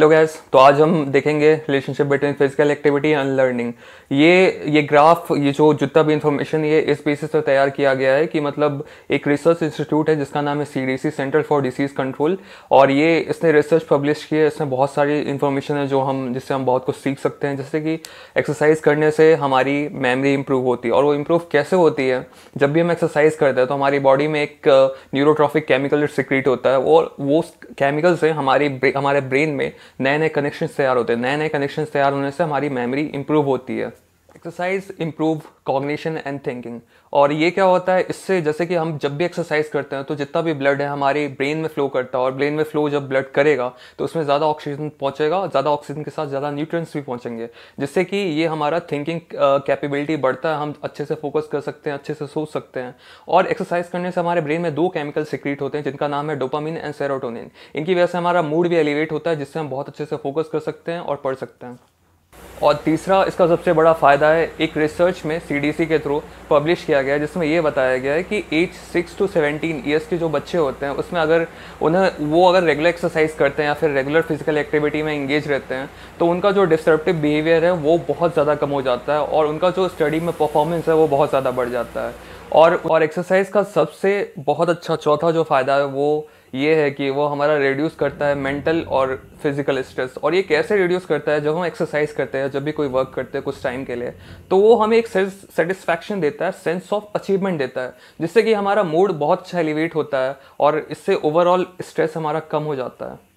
hello guys तो आज हम देखेंगे relationship between physical activity and learning ये ये ग्राफ ये जो जितना भी इंफॉर्मेशन ये इस बेसिस पर तैयार किया गया है कि मतलब एक रिसर्च इंस्टीट्यूट है जिसका नाम है CDC centre for disease control और ये इसने रिसर्च पब्लिश की है इसमें बहुत सारी इन्फॉर्मेशन है जो हम जिससे हम बहुत कुछ सीख सकते हैं जैसे कि एक्सरसाइज करने से हमारी मेमरी इंप्रूव होती है और वो इम्प्रूव कैसे होती है जब भी हम एक्सरसाइज करते हैं तो हमारी बॉडी में एक न्यूरोट्रॉफिक केमिकल सिक्रीट होता है और वो केमिकल से हमारी हमारे ब्रेन में नए नए कनेक्शन तैयार होते हैं नए नए कनेक्शन तैयार होने से हमारी मेमोरी इंप्रूव होती है exercise improve cognition and thinking और ये क्या होता है इससे जैसे कि हम जब भी एक्सरसाइज करते हैं तो जितना भी ब्लड है हमारे ब्रेन में फ्लो करता है और ब्रेन में फ्लो जब ब्लड करेगा तो उसमें ज़्यादा ऑक्सीजन पहुँचेगा ज़्यादा ऑक्सीजन के साथ ज़्यादा न्यूट्रंस भी पहुँचेंगे जिससे कि ये हमारा थिंकिंग कैपेबिलिटी बढ़ता है हम अच्छे से फोकस कर सकते हैं अच्छे से सोच सकते हैं और एक्सरसाइज करने से हमारे ब्रेन में दो केमिकल सिक्रीट होते हैं जिनका नाम है डोपामिन एंड सेरोटोनिन इनकी वजह से हमारा मूड भी एलिवेट होता है जिससे हम बहुत अच्छे से फोकस कर सकते हैं और पढ़ सकते हैं और तीसरा इसका सबसे बड़ा फ़ायदा है एक रिसर्च में सी के थ्रू पब्लिश किया गया है जिसमें यह बताया गया है कि age six to seventeen years के जो बच्चे होते हैं उसमें अगर उन्हें वो अगर रेगुलर एक्सरसाइज करते हैं या फिर रेगुलर फिजिकल एक्टिविटी में इंगेज रहते हैं तो उनका जो डिस्टर्बटिव बिहेवियर है वो बहुत ज़्यादा कम हो जाता है और उनका जो स्टडी में परफॉर्मेंस है वो बहुत ज़्यादा बढ़ जाता है और और एक्सरसाइज का सबसे बहुत अच्छा चौथा जो फ़ायदा है वो ये है कि वो हमारा रिड्यूस करता है मेंटल और फिजिकल स्ट्रेस और ये कैसे रिड्यूस करता है जब हम एक्सरसाइज करते हैं जब भी कोई वर्क करते हैं कुछ टाइम के लिए तो वो हमें एक सेटिस्फैक्शन देता है सेंस ऑफ अचीवमेंट देता है जिससे कि हमारा मूड बहुत अच्छा एलिवेट होता है और इससे ओवरऑल स्ट्रेस हमारा कम हो जाता है